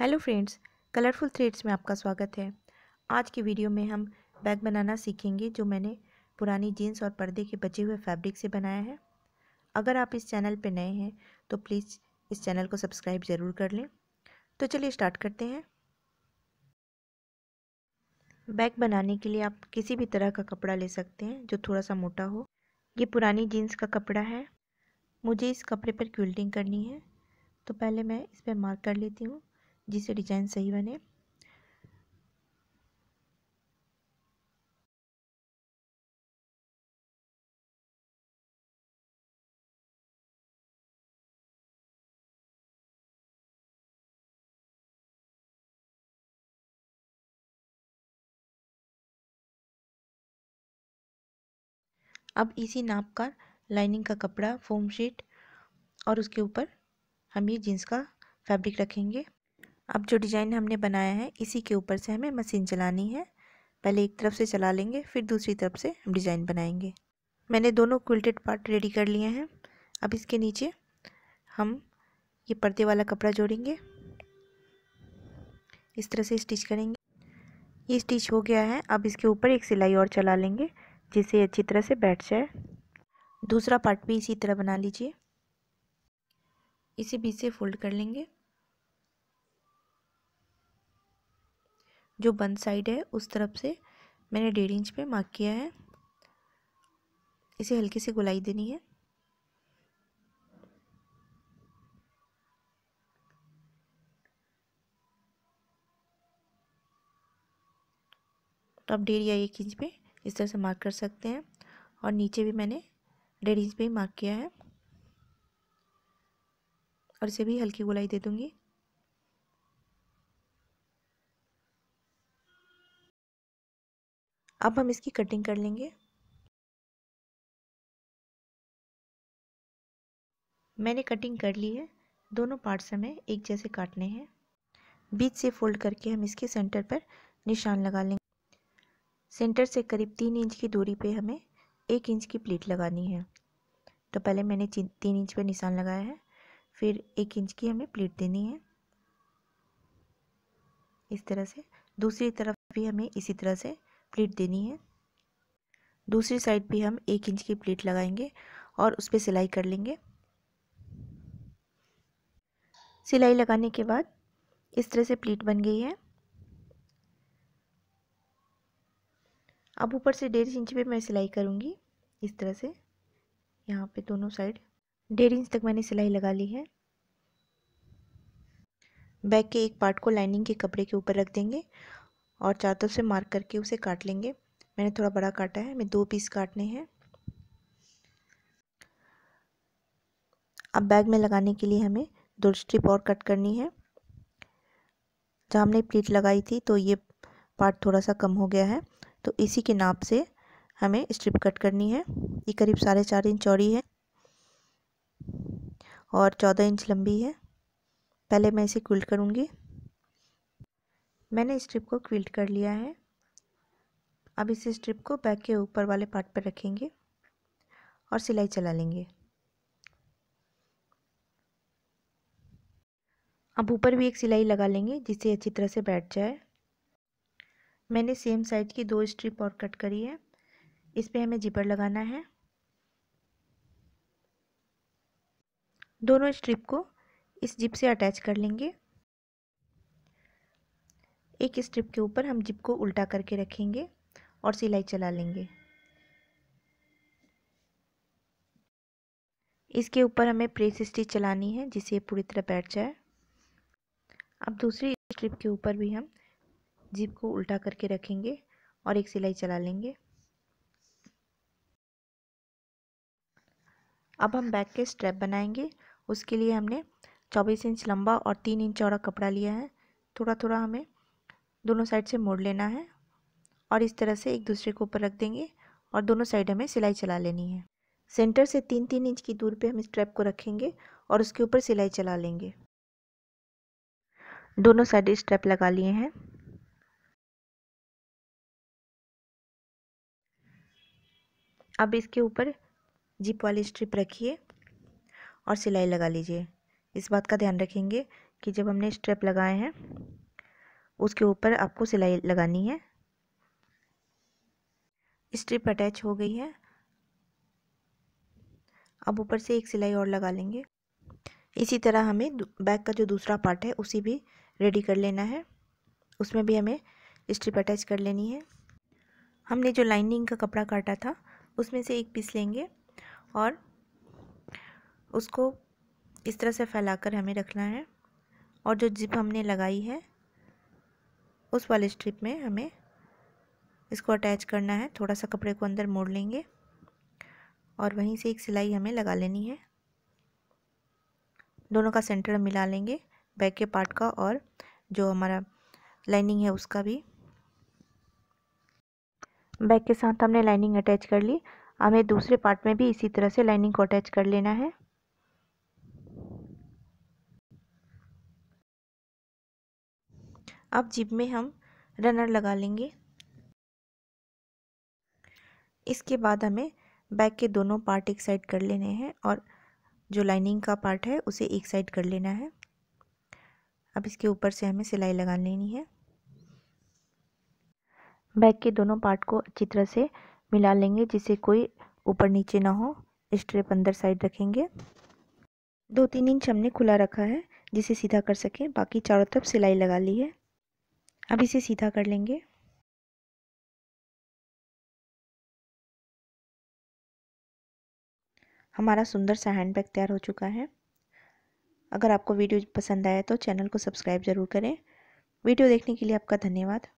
hello friends colourful threads में आपका स्वागत है आज की वीडियो में हम बैग बनाना सीखेंगे जो मैंने पुरानी जीन्स और पर्दे के बचे हुए फैब्रिक से बनाया है अगर आप इस चैनल पर नए हैं तो प्लीज़ इस चैनल को सब्सक्राइब ज़रूर कर लें तो चलिए स्टार्ट करते हैं बैग बनाने के लिए आप किसी भी तरह का कपड़ा ले सकते हैं जो थोड़ा सा मोटा हो ये पुरानी जीन्स का कपड़ा है मुझे इस कपड़े पर क्विल्टिंग करनी है तो पहले मैं इस पर मार्क कर लेती हूँ जिससे डिज़ाइन सही बने अब इसी नाप का लाइनिंग का कपड़ा फोम शीट और उसके ऊपर हम ये जीन्स का फैब्रिक रखेंगे अब जो डिज़ाइन हमने बनाया है इसी के ऊपर से हमें मशीन चलानी है पहले एक तरफ से चला लेंगे फिर दूसरी तरफ से हम डिज़ाइन बनाएंगे मैंने दोनों क्विल्टेड पार्ट रेडी कर लिए हैं अब इसके नीचे हम ये पर्दे वाला कपड़ा जोड़ेंगे इस तरह से स्टिच करेंगे ये स्टिच हो गया है अब इसके ऊपर एक सिलाई और चला लेंगे जिससे अच्छी तरह से बैठ जाए दूसरा पार्ट भी इसी तरह बना लीजिए इसे बीच से फोल्ड कर लेंगे जो बंद साइड है उस तरफ से मैंने डेढ़ इंच पे मार्क किया है इसे हल्की सी गुलाई देनी है तो आप डेढ़ या एक इंच पे इस तरह से मार्क कर सकते हैं और नीचे भी मैंने डेढ़ इंच पे ही मार्क किया है और इसे भी हल्की गुलाई दे दूँगी अब हम इसकी कटिंग कर लेंगे मैंने कटिंग कर ली है दोनों पार्ट्स हमें एक जैसे काटने हैं बीच से फोल्ड करके हम इसके सेंटर पर निशान लगा लेंगे सेंटर से करीब तीन इंच की दूरी पे हमें एक इंच की प्लेट लगानी है तो पहले मैंने तीन इंच पर निशान लगाया है फिर एक इंच की हमें प्लेट देनी है इस तरह से दूसरी तरफ भी हमें इसी तरह से प्लीट देनी है दूसरी साइड भी हम एक इंच की प्लीट लगाएंगे और उस पर सिलाई कर लेंगे सिलाई लगाने के बाद इस तरह से प्लीट बन गई है अब ऊपर से डेढ़ इंच पे मैं सिलाई करूँगी इस तरह से यहाँ पे दोनों साइड डेढ़ इंच तक मैंने सिलाई लगा ली है बैक के एक पार्ट को लाइनिंग के कपड़े के ऊपर रख देंगे और चार तरफ से मार्क करके उसे काट लेंगे मैंने थोड़ा बड़ा काटा है मैं दो पीस काटने हैं अब बैग में लगाने के लिए हमें दो स्ट्रिप और कट करनी है जहाँ हमने प्लीट लगाई थी तो ये पार्ट थोड़ा सा कम हो गया है तो इसी के नाप से हमें स्ट्रिप कट करनी है ये करीब साढ़े चार इंच चौड़ी है और चौदह इंच लंबी है पहले मैं इसे क्विल्ट करूँगी मैंने स्ट्रिप को क्विल्ट कर लिया है अब इस स्ट्रिप को बैक के ऊपर वाले पार्ट पर रखेंगे और सिलाई चला लेंगे अब ऊपर भी एक सिलाई लगा लेंगे जिससे अच्छी तरह से बैठ जाए मैंने सेम साइज की दो स्ट्रिप और कट करी है इस पर हमें जिपर लगाना है दोनों स्ट्रिप को इस जिप से अटैच कर लेंगे एक स्ट्रिप के ऊपर हम जिप को उल्टा करके रखेंगे और सिलाई चला लेंगे इसके ऊपर हमें प्रेस स्टिच चलानी है जिसे ये पूरी तरह बैठ जाए अब दूसरी स्ट्रिप के ऊपर भी हम जिप को उल्टा करके रखेंगे और एक सिलाई चला लेंगे अब हम बैक के स्ट्रैप बनाएंगे उसके लिए हमने 24 इंच लंबा और 3 इंच चौड़ा कपड़ा लिया है थोड़ा थोड़ा हमें दोनों साइड से मोड़ लेना है और इस तरह से एक दूसरे के ऊपर रख देंगे और दोनों साइड हमें सिलाई चला लेनी है सेंटर से तीन तीन इंच की दूर पे हम स्ट्रैप को रखेंगे और उसके ऊपर सिलाई चला लेंगे दोनों साइड स्ट्रैप लगा लिए हैं अब इसके ऊपर जिप वाली स्ट्रिप रखिए और सिलाई लगा लीजिए इस बात का ध्यान रखेंगे कि जब हमने स्ट्रैप लगाए हैं उसके ऊपर आपको सिलाई लगानी है स्ट्रिप अटैच हो गई है अब ऊपर से एक सिलाई और लगा लेंगे इसी तरह हमें बैक का जो दूसरा पार्ट है उसी भी रेडी कर लेना है उसमें भी हमें स्ट्रिप अटैच कर लेनी है हमने जो लाइनिंग का कपड़ा काटा था उसमें से एक पीस लेंगे और उसको इस तरह से फैलाकर हमें रखना है और जो जिप हमने लगाई है उस वाले स्ट्रिप में हमें इसको अटैच करना है थोड़ा सा कपड़े को अंदर मोड़ लेंगे और वहीं से एक सिलाई हमें लगा लेनी है दोनों का सेंटर मिला लेंगे बैक के पार्ट का और जो हमारा लाइनिंग है उसका भी बैक के साथ हमने लाइनिंग अटैच कर ली हमें दूसरे पार्ट में भी इसी तरह से लाइनिंग को अटैच कर लेना है अब जिप में हम रनर लगा लेंगे इसके बाद हमें बैक के दोनों पार्ट एक साइड कर लेने हैं और जो लाइनिंग का पार्ट है उसे एक साइड कर लेना है अब इसके ऊपर से हमें सिलाई लगा लेनी है बैक के दोनों पार्ट को अच्छी तरह से मिला लेंगे जिससे कोई ऊपर नीचे ना हो स्ट्रेप अंदर साइड रखेंगे दो तीन इंच हमने खुला रखा है जिसे सीधा कर सकें बाकी चारों तरफ सिलाई लगा ली है अब इसे सीधा कर लेंगे हमारा सुंदर सा हैंड बैग तैयार हो चुका है अगर आपको वीडियो पसंद आया तो चैनल को सब्सक्राइब ज़रूर करें वीडियो देखने के लिए आपका धन्यवाद